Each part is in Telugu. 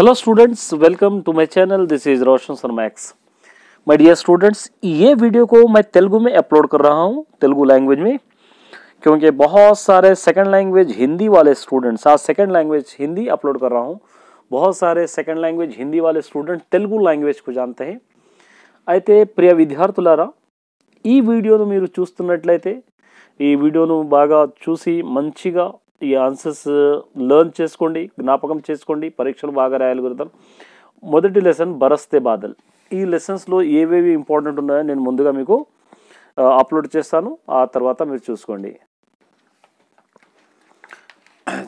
Hello students welcome to my channel this is Roshan सरमैक्स माय डियर स्टूडेंट्स ये वीडियो को मैं तेलुगु में अपलोड कर रहा हूँ तेलुगु लैंग्वेज में क्योंकि बहुत सारे सेकंड लैंग्वेज हिंदी वाले स्टूडेंट्स आज सेकंड लैंग्वेज हिंदी अपलोड कर रहा हूँ बहुत सारे सेकंड लैंग्वेज हिंदी वाले स्टूडेंट तेलुगु लैंग्वेज को जानते हैं अच्छे प्रिय विद्यार्थुरा वीडियो వీడియోను वीडियो बूसी ఈ ఈ ఆన్సర్స్ లర్న్ చేసుకోండి జ్ఞాపకం చేసుకోండి పరీక్షలు బాగా రాయగలుగుతారు మొదటి లెసన్ బరస్తే బాధలు ఈ లెసన్స్లో ఏవేవి ఇంపార్టెంట్ ఉన్నాయో నేను ముందుగా మీకు అప్లోడ్ చేస్తాను ఆ తర్వాత మీరు చూసుకోండి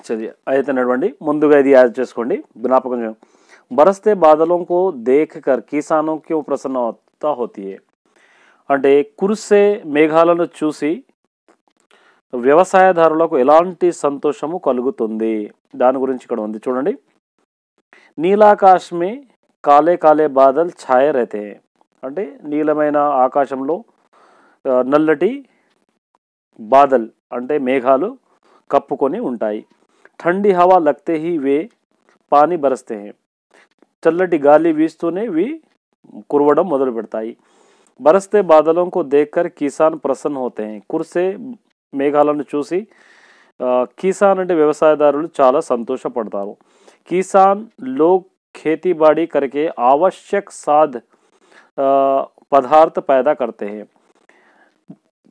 చదివి అయితే నడవండి ముందుగా ఇది యాడ్ చేసుకోండి జ్ఞాపకం బరస్తే బాధలంకు దేఖ కర్ ప్రసన్నత హోతీయే అంటే కురిసే మేఘాలను చూసి వ్యవసాయదారులకు ఎలాంటి సంతోషము కలుగుతుంది దాని గురించి ఇక్కడ ఉంది చూడండి నీలాకాశమే కాలే కాలే బాదల్ ఛాయ రైతే అంటే నీలమైన ఆకాశంలో నల్లటి బాదల్ అంటే మేఘాలు కప్పుకొని ఉంటాయి ఠండి హవా లక్తే హీ వే పాని బరస్తే చల్లటి గాలి వీస్తూనే వి కురవడం మొదలు పెడతాయి బరస్తే బాదలోం కో కిసాన్ ప్రసన్న హోతే కుర్సే మేఘాలను చూసి కిసాన్ అంటే వ్యవసాయదారులు చాలా సంతోషపడతారు కిసాన్ లో ఖేతీబాడీ కరికే करके సాధ్ పదార్థ पैदा करते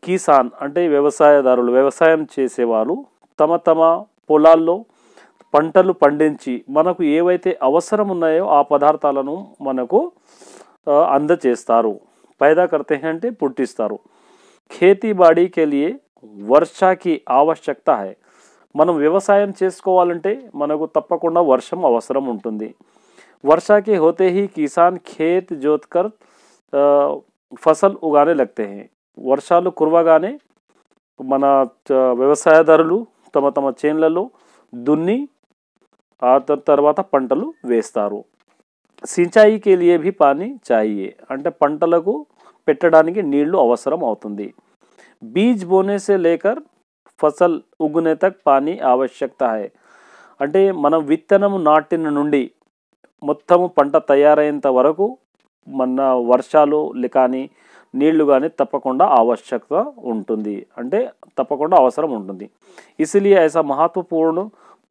కిసాన్ అంటే వ్యవసాయదారులు వ్యవసాయం చేసేవారు తమ తమ పొలాల్లో పంటలు పండించి మనకు ఏవైతే అవసరం ఉన్నాయో ఆ పదార్థాలను మనకు అందజేస్తారు పైదా కర్తే అంటే పుట్టిస్తారు ఖేతీబాడీ కే వర్షాకి ఆవశ్యకత హై మనం వ్యవసాయం చేసుకోవాలంటే మనకు తప్పకుండా వర్షం అవసరం ఉంటుంది వర్షాకి హోతే హీ కిసాన్ ఖేత్ జోత్కర్ ఫసల్ ఉగానే లెక్తే హే వర్షాలు కురవగానే మన వ్యవసాయదారులు తమ తమ చేన్లలో దున్ని ఆ తర్వాత పంటలు వేస్తారు సించాయికి లియే భీ పానీ చాయే అంటే పంటలకు పెట్టడానికి నీళ్లు అవసరం అవుతుంది బీజ్ బోనే సే లేకర్ ఫసల్ ఉగ్గునే పానీ ఆవశ్యకత హై అంటే మనం విత్తనము నాటిన నుండి మొత్తము పంట తయారైనంత వరకు మన వర్షాలు కానీ నీళ్లు కానీ తప్పకుండా ఆవశ్యకత ఉంటుంది అంటే తప్పకుండా అవసరం ఉంటుంది ఇసిలీ ఐసా మహత్వపూర్ణ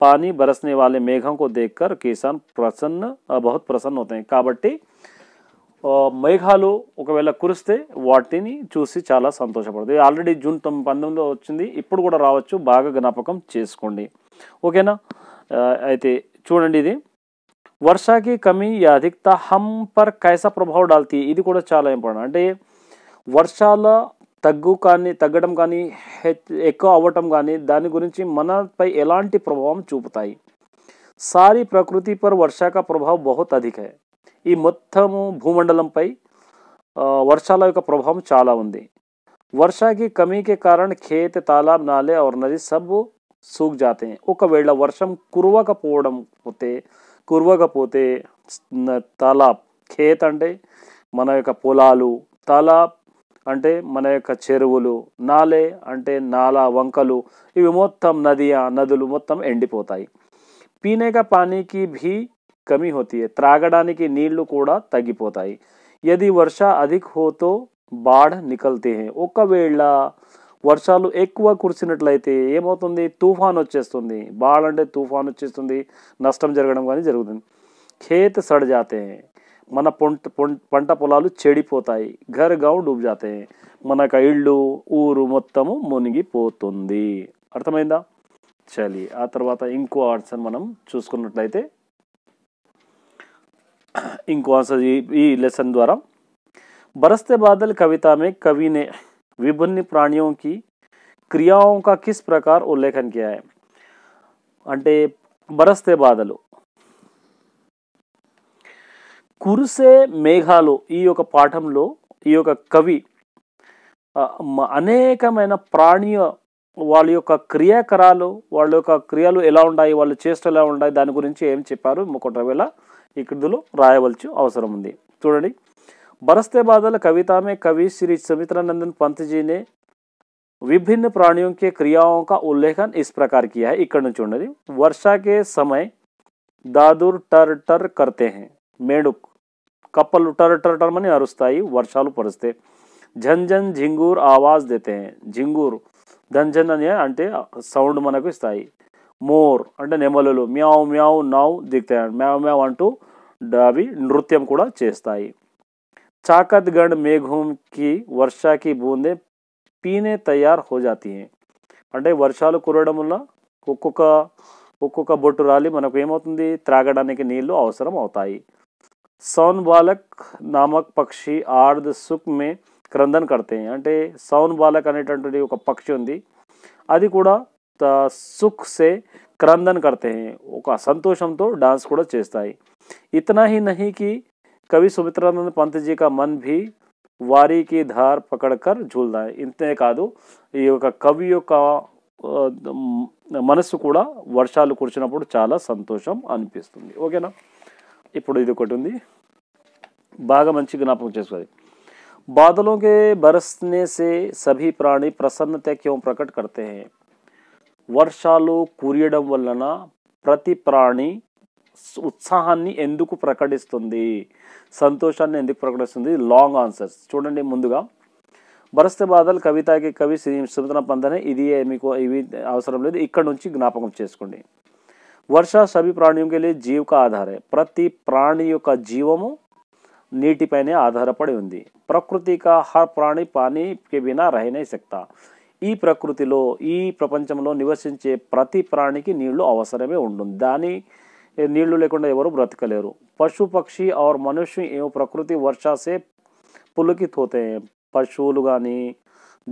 పానీ బరసనే వాళ్ళ మేఘంకు కో కిసాన్ ప్రసన్న బహుత్ ప్రసన్న అవుతాయి కాబట్టి మేఘాలు ఒకవేళ కురిస్తే వాటిని చూసి చాలా సంతోషపడుతుంది ఆల్రెడీ జూన్ తొమ్మిది పంతొమ్మిదిలో వచ్చింది ఇప్పుడు కూడా రావచ్చు బాగా జ్ఞాపకం చేసుకోండి ఓకేనా అయితే చూడండి ఇది వర్షాకి కమి అధిక్త అధికత హమ్ పర్ కైసా ప్రభావం డాల్తీ ఇది కూడా చాలా ఇంపార్టెంట్ అంటే వర్షాల తగ్గు కానీ తగ్గడం కానీ ఎక్కువ అవ్వటం కానీ దాని గురించి మనపై ఎలాంటి ప్రభావం చూపుతాయి సారీ ప్రకృతి పర్ వర్షాక ప్రభావం బహుత్ అధిక ఈ మొత్తము భూమండలంపై వర్షాల యొక్క ప్రభావం చాలా ఉంది వర్షాకి కమీకి కారణం ఖేత్ తాలాబ్ నాలే तालाब నది और సూక్ జాతే ఒకవేళ వర్షం కురవకపోవడం పోతే కురవకపోతే తాలాబ్ ఖేత్ అంటే మన యొక్క పొలాలు తాలాబ్ అంటే మన యొక్క చెరువులు నాలే అంటే నాలా వంకలు ఇవి మొత్తం నదియా నదులు మొత్తం ఎండిపోతాయి పీనేక పానీకి భీ కమి హోతీ త్రాగడానికి నీళ్లు కూడా తగ్గిపోతాయి యది వర్ష అధిక హోతో బాఢ నికల్తే ఒకవేళ వర్షాలు ఎక్కువ కురిసినట్లయితే ఏమవుతుంది తుఫాన్ వచ్చేస్తుంది బాఢ్ అంటే తుఫాన్ వచ్చేస్తుంది నష్టం జరగడం కానీ జరుగుతుంది ఖేత్ సడజాతే మన పొంట పంట పొలాలు చెడిపోతాయి ఘర్ గావ్ డూబ్జాతే మనకు ఇళ్ళు ఊరు మొత్తము మునిగిపోతుంది అర్థమైందా చలి ఆ తర్వాత ఇంకో ఆన్సర్ మనం చూసుకున్నట్లయితే ఇంకో सा ఈ లెసన్ ద్వారా బరస్తే బాదల్ कविता కవినే कवि ने विभिन्न प्राणियों की క్రియాओं का किस అంటే బరస్తే బాధలు కురిసే మేఘాలు ఈ యొక్క పాఠంలో ఈ యొక్క కవి అనేకమైన ప్రాణియ వాళ్ళ యొక్క క్రియాకరాలు వాళ్ళ యొక్క క్రియలు ఎలా ఉన్నాయి వాళ్ళ చేష్టలు ఎలా ఉన్నాయి దాని గురించి ఏం చెప్పారు ఇంకొకటి ఇక్కడులో రాయవలసి अवसर उ చూడండి बरस्ते बादल कविता में कवि श्री सुमित्रंदन पंत जी ने विभिन्न प्राणियों के क्रियाओं का उल्लेखन इस प्रकार किया है इकड़ चूंडरी वर्षा के समय दादुर टर टर करते हैं मेढुक कपल टर टर टर मने अरुस्ताई वर्षालू परस्ते झंझन झिंगूर आवाज देते हैं झिंगूर झंझन अने अंटे సౌండ్ మనకు ఇస్తాయి మోర్ అంటే నెమలులు మ్యావ్ మ్యావ్ నావ్ దిగుతాయి మ్యావ్ మ్యావ్ అంటూ అవి నృత్యం కూడా చేస్తాయి చాకత్గఢ్ మేఘూమ్ కి వర్షాకి బూందే పీనే తయారు హోజాతి అంటే వర్షాలు కురవడం వల్ల ఒక్కొక్క ఒక్కొక్క బొట్టు రాలి మనకు ఏమవుతుంది త్రాగడానికి నీళ్లు అవసరం అవుతాయి సౌన్ బాలక్ నామక్ పక్షి ఆర్ద సుక్ మే క్రందన్ కడతాయి అంటే సౌన్ బాలక్ అనేటటువంటి ఒక పక్షి ఉంది అది కూడా सुख से क्रंदन करते हैं सतोषम तो डांस को इतना ही नहीं कि कवि सुमित्रानंद पंत जी का मन भी वारी की धार पकड़कर झूल रहा है इतने का कवियों का मन वर्षा कुर्च चाल सतोषम अके इपड़ी बाग मंच ज्ञापक बादलों के बरसने से सभी प्राणी प्रसन्नता क्यों प्रकट करते हैं వర్షాలు కురియడం వలన ప్రతి ప్రాణి ఉత్సాహాన్ని ఎందుకు ప్రకటిస్తుంది సంతోషాన్ని ఎందుకు ప్రకటిస్తుంది లాంగ్ ఆన్సర్స్ చూడండి ముందుగా భరస్త బాధలు కవితాకి కవి సుమితన పంతనే ఇది మీకు ఇవి అవసరం లేదు ఇక్కడ నుంచి జ్ఞాపకం చేసుకోండి వర్ష సభి వెళ్ళి జీవిక ఆధారే ప్రతి ప్రాణి యొక్క జీవము నీటిపైనే ఆధారపడి ఉంది ప్రకృతిక కా హర్ ప్రాణి పానీ బినా రహ శక్త ఈ ప్రకృతిలో ఈ ప్రపంచంలో నివసించే ప్రతి ప్రాణికి నీళ్లు అవసరమే ఉంటుంది దాని నీళ్లు లేకుండా ఎవరు బ్రతకలేరు పశు పక్షి ఆర్ మనుష్య ఏమో ప్రకృతి వర్షాసే పులికి తోతే పశువులు కానీ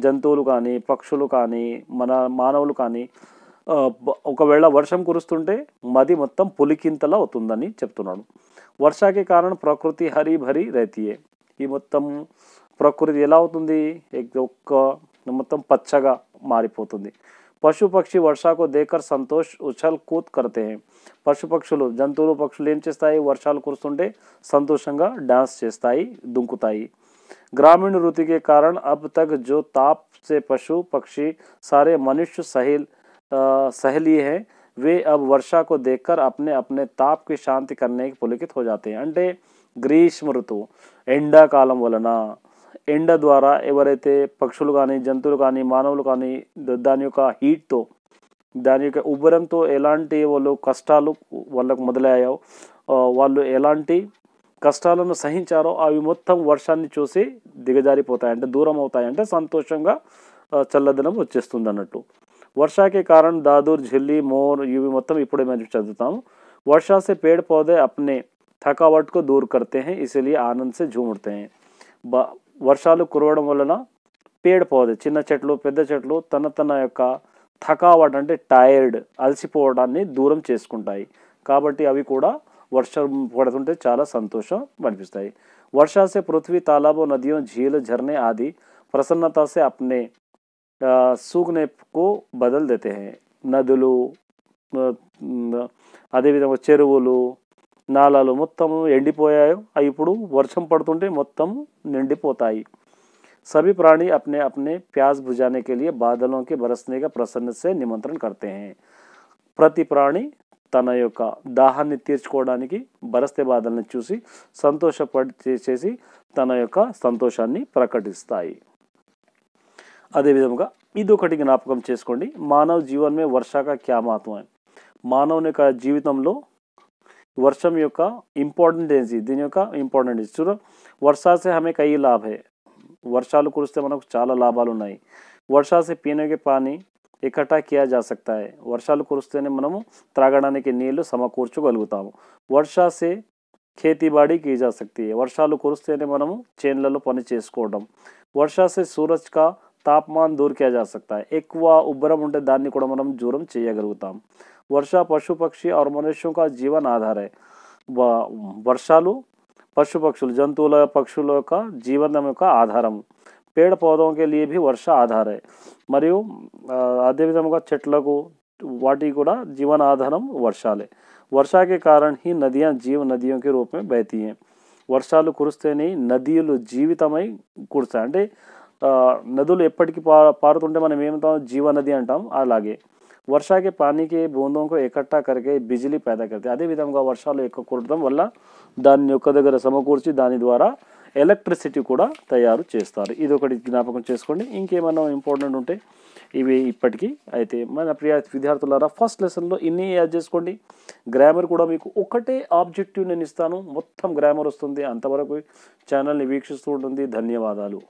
జంతువులు కానీ పక్షులు కానీ మన మానవులు కానీ ఒకవేళ వర్షం కురుస్తుంటే మది మొత్తం పులికింతలా అవుతుందని చెప్తున్నాడు వర్షాకి కారణం ప్రకృతి హరి భరి రైతీయే ఈ మొత్తం ప్రకృతి ఎలా అవుతుంది ఒక్క మొత్తం పచ్చగా మారిపోతుంది. పశుపక్షీ వర్షాకో देखकर संतोष ఉచల్ కోదర్తే పశుపక్షులు జంతూరు పక్షులు ఎంచేస్తాయి వర్షాలు కురుస్తుండే సంతోషంగా డాన్స్ చేస్తాయి దొంకుతాయి. గ్రామీణ రుతికే కారణ అబ్ తక్ జో తాప్ సే పశు పక్షి sare మనుష్య సహిల్ సహలీ హే వే అబ్ వర్షాకో dekhkar apne apne తాప్ కే శాంతి కర్నే కే పులకిత్ హో జాతే హే అండే గ్రీష్మ రుతు ఎండా కాలం వలనా ఎండ ద్వారా ఎవరైతే పక్షులు గాని జంతువులు గాని మానవులు గాని దానయొక్క హీట్ తో దానయొక్క ఉబరం తో ఎలాంటి వాళ్ళు కష్టాలు వళ్ళకు మొదలై ఆ వళ్ళు ఎలాంటి కష్టాలను సహించారో అవి మొత్తం వర్షాన్ని చూసి దిగజారిపోతాయి అంటే దూరం అవుతాయి అంటే సంతోషంగా చల్లదనం వచ్చేస్తుందన్నట్టు వర్షానికి కారణ దాదూర్ జెల్లి మోర్ ఈ మొత్తం ఇప్పుడే నేను చదువుతాం వర్షASE पेड़ पौधे अपने थकावट को दूर करते हैं इसीलिए आनंद से झूम उठते हैं వర్షాలు కురవడం వలన పేడిపోదు చిన్న చెట్లు పెద్ద చెట్లు తన తన యొక్క థకావట్ అంటే టైర్డ్ అలసిపోవడాన్ని దూరం చేసుకుంటాయి కాబట్టి అవి కూడా వర్షం పడుతుంటే చాలా సంతోషం అనిపిస్తాయి వర్షాసే పృథ్వీ తాలాబో నదియో జీల ఝర్నే ఆది ప్రసన్నతసే అప్నే సూక్నే బదల్ దేతే నదులు అదేవిధంగా చెరువులు నాలాలు మొత్తం ఎండిపోయాయో అవి ఇప్పుడు వర్షం పడుతుంటే మొత్తం నిండిపోతాయి సభి ప్రాణి అప్నే అప్నే प्यास बुझाने के लिए बादलों నిమంత్రణ बरसने ప్రతి ప్రాణి తన యొక్క దాహాన్ని తీర్చుకోవడానికి బరస్తే బాధల్ని చూసి సంతోషపడి చేసేసి తన యొక్క సంతోషాన్ని ప్రకటిస్తాయి అదేవిధంగా ఇది ఒకటి జ్ఞాపకం చేసుకోండి మానవ జీవనమే వర్షాక క్యా మానవుని యొక్క జీవితంలో వర్షం యొక్క ఇంపార్టెంట్ దీని యొక్క ఇంపార్టెంట్ చూడ వర్షాసే హమే కై లాభ వర్షాలు కురిస్తే మనకు చాలా లాభాలు ఉన్నాయి వర్షాసే పీనోగే పానీ ఇకట్టా కియా జా వర్షాలు కురిస్తేనే మనము త్రాగడానికి నీళ్లు సమకూర్చగలుగుతాము వర్షాసే ఖేతీబాడీ కీ జా వర్షాలు కురిస్తేనే మనము చేన్లలో పని చేసుకోవడం వర్షాసే సూరజ్ కా తాపమాన్ దూర్ కియా ఎక్కువ ఉబ్బరం ఉంటే దాన్ని కూడా మనం దూరం చేయగలుగుతాం వర్షపశుపక్షి ఆర్మోనేషో కా జీవనాధారే వర్శాలు పశుపక్షుల జంతుల పక్షులక జీవనదముక ఆధారం పీడపోదోం కేలియే భీ వర్ష ఆధారే మరియు ఆదివిదముక చెట్లకు వాడి కుడా జీవనాధారం వర్శాలే వర్షా కే కారణ హి నదియా జీవ నదియోం కే రూపమే బెతియే వర్శాలు కురుస్తెని నదియలు జీవితమై కుర్చండి నదులు ఎప్పటికీ పారుతుంటే మనం ఏమంటాం జీవనది అంటాం అలాగే వర్షా పానీకి పానీ के కరికే బిజిలీ పేదా करके అదే విధంగా వర్షాలు ఎక్కువ కురడం వల్ల దాన్ని ఒక్క దగ్గర సమకూర్చి దాని ద్వారా ఎలక్ట్రిసిటీ కూడా తయారు చేస్తారు ఇది ఒకటి జ్ఞాపకం చేసుకోండి ఇంకేమన్నా ఇంపార్టెంట్ ఉంటే ఇవి ఇప్పటికీ అయితే మన ప్రియ విద్యార్థులారా ఫస్ట్ లెసన్లో ఇన్ని యాడ్ చేసుకోండి గ్రామర్ కూడా మీకు ఒకటే ఆబ్జెక్టివ్ నేను ఇస్తాను మొత్తం గ్రామర్ వస్తుంది అంతవరకు ఛానల్ని వీక్షిస్తూ ఉంటుంది ధన్యవాదాలు